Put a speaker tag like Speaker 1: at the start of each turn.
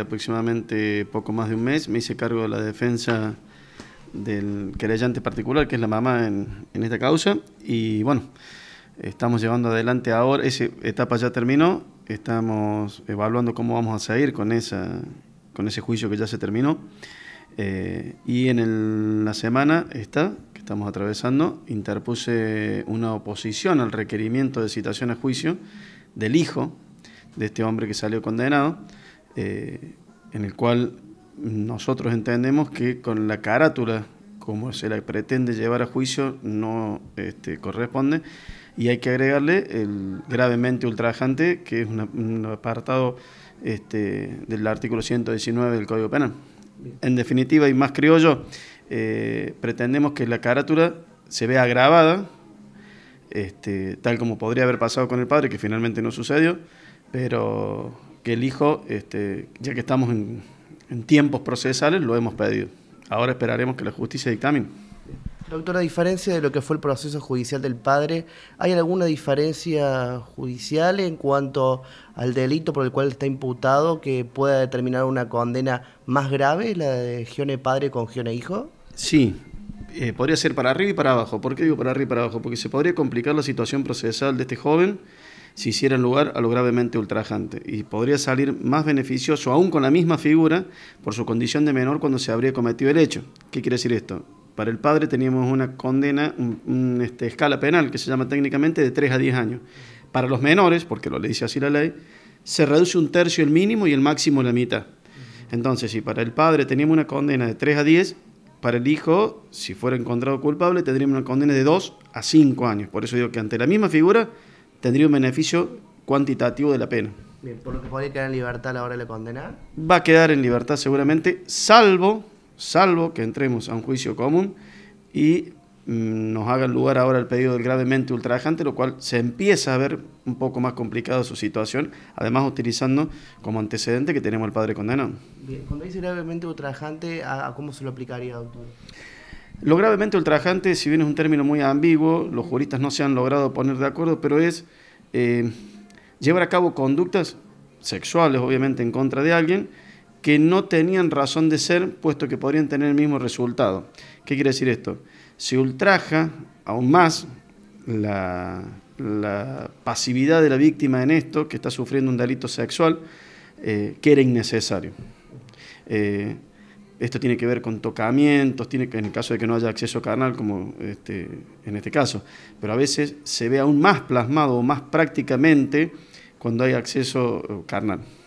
Speaker 1: aproximadamente poco más de un mes me hice cargo de la defensa del querellante particular, que es la mamá en, esta causa, y bueno, estamos llevando adelante ahora, esa etapa ya terminó, estamos evaluando cómo vamos a seguir con, esa, con ese juicio que ya se terminó, eh, y en la semana esta, que estamos atravesando, interpuse una oposición al requerimiento de citación a juicio del hijo de este hombre que salió condenado, eh, en el cual nosotros entendemos que con la carátula, como se la pretende llevar a juicio, no este, corresponde, y hay que agregarle el gravemente ultrajante, que es un apartado este, del artículo 119 del Código Penal. En definitiva, y más criollo, eh, pretendemos que la carátula se vea agravada, este, tal como podría haber pasado con el padre, que finalmente no sucedió, pero que el hijo, este, ya que estamos en, tiempos procesales, lo hemos pedido. Ahora esperaremos que la justicia dictamine.
Speaker 2: Doctor, a diferencia de lo que fue el proceso judicial del padre, ¿hay alguna diferencia judicial en cuanto al delito por el cual está imputado que pueda determinar una condena más grave, la de Gione padre con Gione hijo?
Speaker 1: Sí, eh, podría ser para arriba y para abajo. ¿Por qué digo para arriba y para abajo? Porque se podría complicar la situación procesal de este joven si hiciera lugar a lo gravemente ultrajante, y podría salir más beneficioso aún con la misma figura por su condición de menor cuando se habría cometido el hecho. ¿Qué quiere decir esto? Para el padre teníamos una condena, una este, escala penal que se llama técnicamente de 3 a 10 años. Para los menores, porque lo le dice así la ley, se reduce un tercio el mínimo y el máximo la mitad. Entonces, si para el padre teníamos una condena de 3 a 10, para el hijo, si fuera encontrado culpable, tendríamos una condena de 2 a 5 años. Por eso digo que ante la misma figura tendría un beneficio cuantitativo de la pena.
Speaker 2: Bien, por lo que podría quedar en libertad a la hora de la condena.
Speaker 1: Va a quedar en libertad seguramente, salvo, salvo que entremos a un juicio común y mm, nos hagan lugar ahora el pedido del gravemente ultrajante, lo cual se empieza a ver un poco más complicada su situación, además utilizando como antecedente que tenemos al padre condenado.
Speaker 2: Bien, cuando dice gravemente ultrajante, ¿a, a cómo se lo aplicaría, doctor?
Speaker 1: Lo gravemente ultrajante, si bien es un término muy ambiguo, los juristas no se han logrado poner de acuerdo, pero es eh, llevar a cabo conductas sexuales, obviamente, en contra de alguien que no tenían razón de ser, puesto que podrían tener el mismo resultado. ¿Qué quiere decir esto? Se ultraja aún más la, pasividad de la víctima en esto, que está sufriendo un delito sexual, eh, que era innecesario. Eh, esto tiene que ver con tocamientos, tiene que, en el caso de que no haya acceso carnal, como este, en este caso. Pero a veces se ve aún más plasmado o más prácticamente cuando hay acceso eh, carnal.